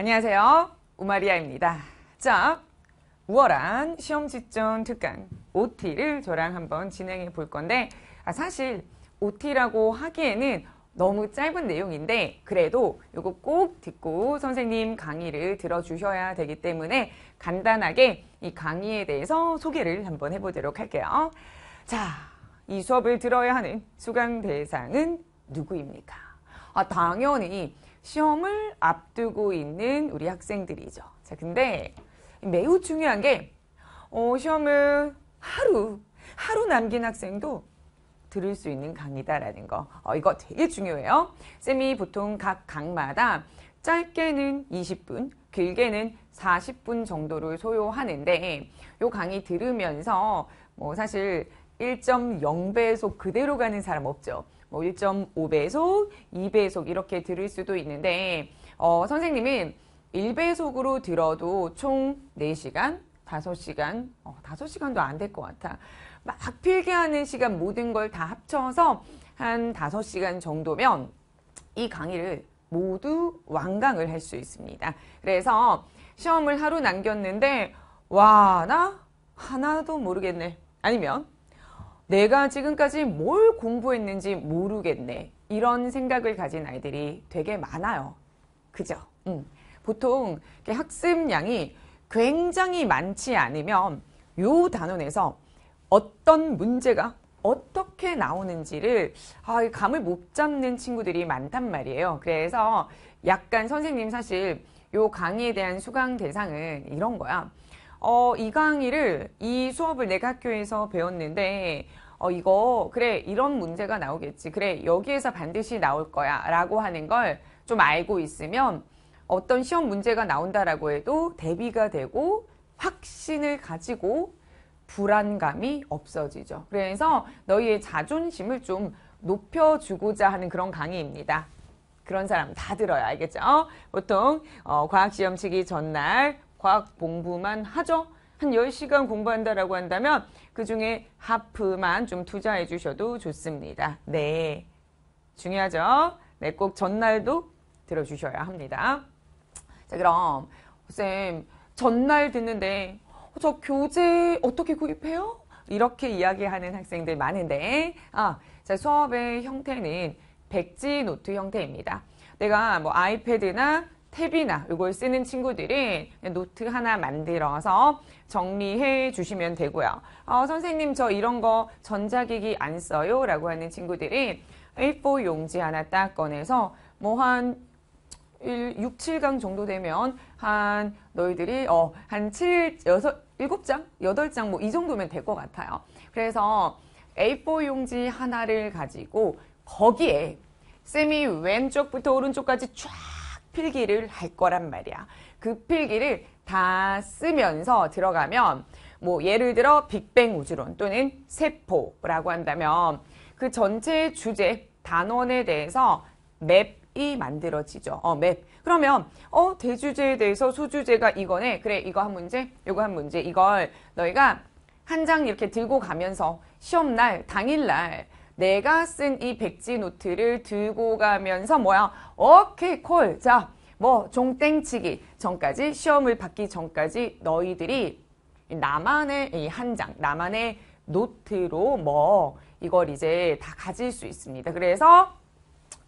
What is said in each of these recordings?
안녕하세요. 우마리아입니다. 자, 우월한 시험 직전 특강 OT를 저랑 한번 진행해 볼 건데 아, 사실 OT라고 하기에는 너무 짧은 내용인데 그래도 이거 꼭 듣고 선생님 강의를 들어주셔야 되기 때문에 간단하게 이 강의에 대해서 소개를 한번 해보도록 할게요. 자, 이 수업을 들어야 하는 수강 대상은 누구입니까? 아, 당연히 시험을 앞두고 있는 우리 학생들이죠. 자, 근데 매우 중요한 게 어, 시험을 하루, 하루 남긴 학생도 들을 수 있는 강의다라는 거. 어, 이거 되게 중요해요. 쌤이 보통 각 강마다 짧게는 20분, 길게는 40분 정도를 소요하는데 요 강의 들으면서 뭐 사실 1.0배속 그대로 가는 사람 없죠. 뭐 1.5배속, 2배속 이렇게 들을 수도 있는데 어, 선생님은 1배속으로 들어도 총 4시간, 5시간, 어, 5시간도 안 될 것 같아. 막 필기하는 시간 모든 걸 다 합쳐서 한 5시간 정도면 이 강의를 모두 완강을 할 수 있습니다. 그래서 시험을 하루 남겼는데 와, 나 하나도 모르겠네. 아니면 내가 지금까지 뭘 공부했는지 모르겠네. 이런 생각을 가진 아이들이 되게 많아요. 그죠? 음. 보통 학습량이 굉장히 많지 않으면 요 단원에서 어떤 문제가 어떻게 나오는지를 아, 감을 못 잡는 친구들이 많단 말이에요. 그래서 약간 선생님 사실 요 강의에 대한 수강 대상은 이런 거야. 어, 이 강의를, 이 수업을 내 학교에서 배웠는데, 어, 이거, 그래, 이런 문제가 나오겠지. 그래, 여기에서 반드시 나올 거야. 라고 하는 걸 좀 알고 있으면 어떤 시험 문제가 나온다라고 해도 대비가 되고 확신을 가지고 불안감이 없어지죠. 그래서 너희의 자존심을 좀 높여주고자 하는 그런 강의입니다. 그런 사람 다 들어요. 알겠죠? 보통 어, 과학시험 치기 전날 과학 공부만 하죠. 한 10시간 공부한다라고 한다면 그중에 하프만 좀 투자해 주셔도 좋습니다. 네, 중요하죠. 네, 꼭 전날도 들어주셔야 합니다. 자, 그럼 쌤 전날 듣는데 어, 저 교재 어떻게 구입해요? 이렇게 이야기하는 학생들 많은데 아, 자, 수업의 형태는 백지 노트 형태입니다. 내가 뭐 아이패드나 탭이나 이걸 쓰는 친구들이 노트 하나 만들어서 정리해 주시면 되고요. 어, 선생님 저 이런 거 전자기기 안 써요 라고 하는 친구들이 A4 용지 하나 딱 꺼내서 뭐 한 6, 7강 정도 되면 한 너희들이 어, 한 7, 6, 7장? 8장 뭐 이 정도면 될 것 같아요. 그래서 A4 용지 하나를 가지고 거기에 쌤이 왼쪽부터 오른쪽까지 쫙 필기를 할 거란 말이야. 그 필기를 다 쓰면서 들어가면 뭐 예를 들어 빅뱅 우주론 또는 세포라고 한다면 그 전체 주제 단원에 대해서 맵이 만들어지죠. 어, 맵. 그러면 어, 대주제에 대해서 소주제가 이거네. 그래, 이거 한 문제, 이거 한 문제. 이걸 너희가 한 장 이렇게 들고 가면서 시험날, 당일날 내가 쓴 이 백지 노트를 들고 가면서 뭐야? 오케이 콜. 자, 뭐 종땡치기 전까지 시험을 받기 전까지 너희들이 나만의 이 한 장, 나만의 노트로 뭐 이걸 이제 다 가질 수 있습니다. 그래서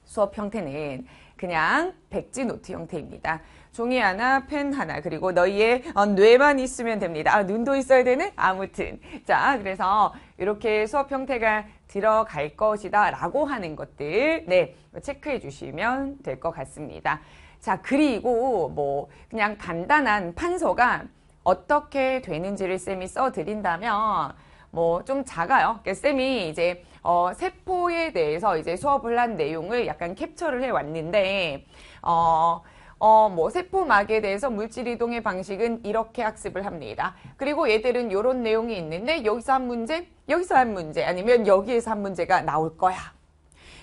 수업 형태는 그냥 백지 노트 형태입니다. 종이 하나, 펜 하나, 그리고 너희의 어, 뇌만 있으면 됩니다. 아, 눈도 있어야 되는? 아무튼. 자, 그래서 이렇게 수업 형태가 들어갈 것이다 라고 하는 것들, 네, 체크해 주시면 될 것 같습니다. 자, 그리고 뭐, 그냥 간단한 판서가 어떻게 되는지를 쌤이 써 드린다면, 뭐좀 작아요. 그러니까 쌤이 이제 어, 세포에 대해서 이제 수업을 한 내용을 약간 캡처를 해왔는데 어, 어, 뭐 세포막에 대해서 물질 이동의 방식은 이렇게 학습을 합니다. 그리고 얘들은 요런 내용이 있는데 여기서 한 문제, 여기서 한 문제 아니면 여기에서 한 문제가 나올 거야.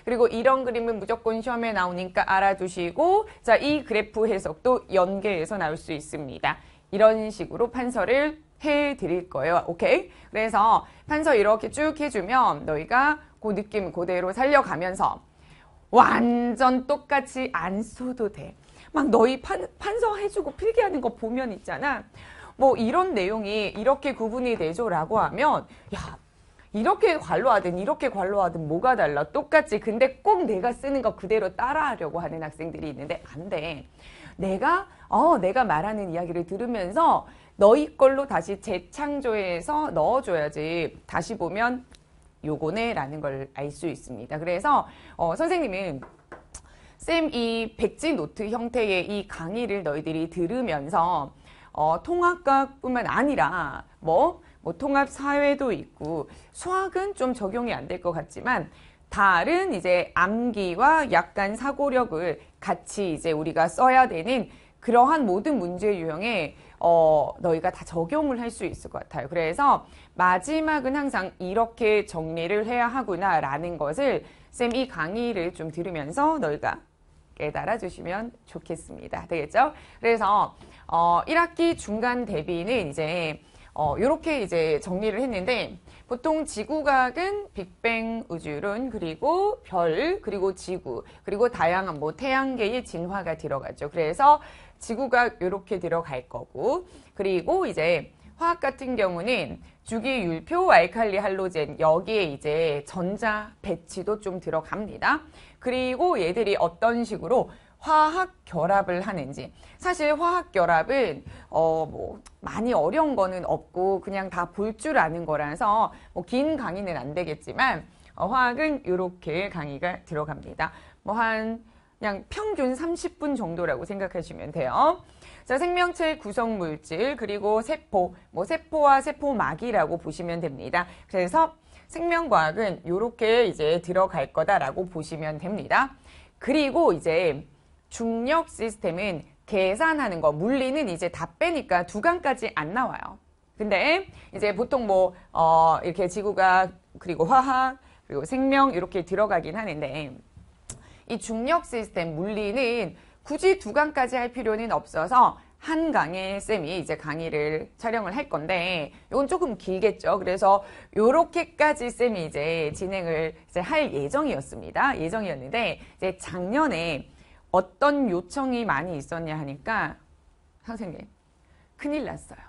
그리고 이런 그림은 무조건 시험에 나오니까 알아두시고 자, 이 그래프 해석도 연계해서 나올 수 있습니다. 이런 식으로 판서를 해드릴 거예요. 오케이? 그래서 판서 이렇게 쭉 해주면 너희가 그 느낌 그대로 살려가면서 완전 똑같이 안 써도 돼. 막 너희 판, 판서 해주고 필기하는 거 보면 있잖아. 뭐 이런 내용이 이렇게 구분이 되죠라고 하면 야 이렇게 관로하든 이렇게 관로하든 뭐가 달라 똑같지 근데 꼭 내가 쓰는 거 그대로 따라하려고 하는 학생들이 있는데 안돼 내가 어 내가 말하는 이야기를 들으면서 너희 걸로 다시 재창조해서 넣어줘야지 다시 보면 요거네 라는 걸 알 수 있습니다. 그래서 어, 선생님은 쌤 이 백지 노트 형태의 이 강의를 너희들이 들으면서 어, 통합과뿐만 아니라 뭐, 뭐 통합 사회도 있고 수학은 좀 적용이 안 될 것 같지만 다른 이제 암기와 약간 사고력을 같이 이제 우리가 써야 되는 그러한 모든 문제 유형에 어, 너희가 다 적용을 할 수 있을 것 같아요. 그래서 마지막은 항상 이렇게 정리를 해야 하구나라는 것을 쌤 이 강의를 좀 들으면서 너희가 깨달아 주시면 좋겠습니다. 되겠죠? 그래서 어, 1학기 중간 대비는 이제 어, 이렇게 이제 정리를 했는데 보통 지구과학은 빅뱅 우주론 그리고 별 그리고 지구 그리고 다양한 뭐 태양계의 진화가 들어가죠. 그래서 지구가 이렇게 들어갈 거고 그리고 이제 화학 같은 경우는 주기 율표 알칼리 할로젠 여기에 이제 전자 배치도 좀 들어갑니다. 그리고 얘들이 어떤 식으로 화학 결합을 하는지 사실 화학 결합은 어 뭐 많이 어려운 거는 없고 그냥 다 볼 줄 아는 거라서 뭐긴 강의는 안 되겠지만 어, 화학은 이렇게 강의가 들어갑니다. 뭐한 그냥 평균 30분 정도라고 생각하시면 돼요. 자, 생명체 구성 물질, 그리고 세포, 뭐 세포와 세포막이라고 보시면 됩니다. 그래서 생명과학은 이렇게 이제 들어갈 거다라고 보시면 됩니다. 그리고 이제 중력 시스템은 계산하는 거, 물리는 이제 다 빼니까 두 강까지 안 나와요. 근데 이제 보통 뭐, 어, 이렇게 지구가, 그리고 화학, 그리고 생명 이렇게 들어가긴 하는데, 이 중력 시스템 물리는 굳이 두 강까지 할 필요는 없어서 한 강의 쌤이 이제 강의를 촬영을 할 건데 이건 조금 길겠죠. 그래서 요렇게까지 쌤이 이제 진행을 이제 할 예정이었습니다. 예정이었는데 이제 작년에 어떤 요청이 많이 있었냐 하니까 선생님 큰일 났어요.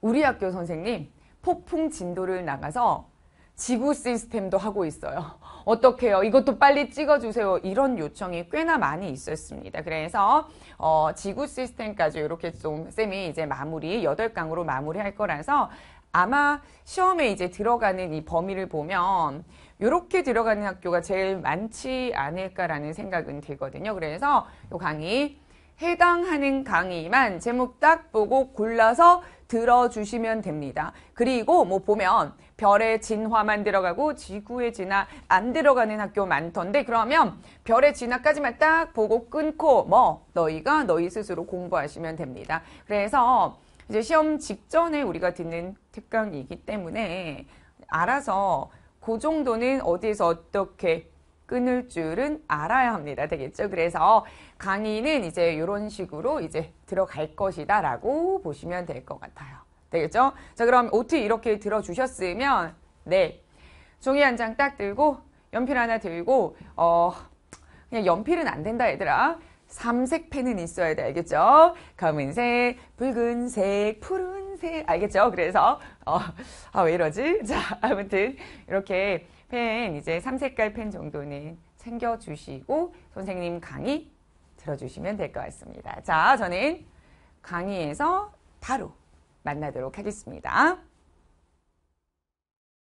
우리 학교 선생님 폭풍 진도를 나가서 지구 시스템도 하고 있어요. 어떻게요? 이것도 빨리 찍어주세요. 이런 요청이 꽤나 많이 있었습니다. 그래서 어, 지구 시스템까지 이렇게 좀 쌤이 이제 마무리 8강으로 마무리할 거라서 아마 시험에 이제 들어가는 이 범위를 보면 이렇게 들어가는 학교가 제일 많지 않을까라는 생각은 들거든요. 그래서 이 강의 해당하는 강의만 제목 딱 보고 골라서 들어주시면 됩니다. 그리고 뭐 보면 별의 진화만 들어가고 지구의 진화 안 들어가는 학교 많던데 그러면 별의 진화까지만 딱 보고 끊고 뭐 너희가 너희 스스로 공부하시면 됩니다. 그래서 이제 시험 직전에 우리가 듣는 특강이기 때문에 알아서 그 정도는 어디에서 어떻게 끊을 줄은 알아야 합니다. 되겠죠? 그래서 강의는 이제 이런 식으로 이제 들어갈 것이다 라고 보시면 될 것 같아요. 되겠죠? 자 그럼 OT 이렇게 들어주셨으면 네 종이 한 장 딱 들고 연필 하나 들고 어 그냥 연필은 안 된다 얘들아 삼색 펜은 있어야 돼 알겠죠? 검은색, 붉은색, 푸른색 알겠죠? 그래서 어, 아, 왜 이러지? 자, 아무튼 이렇게 펜 이제 3색깔 펜 정도는 챙겨주시고 선생님 강의 들어주시면 될 것 같습니다. 자, 저는 강의에서 바로 만나도록 하겠습니다.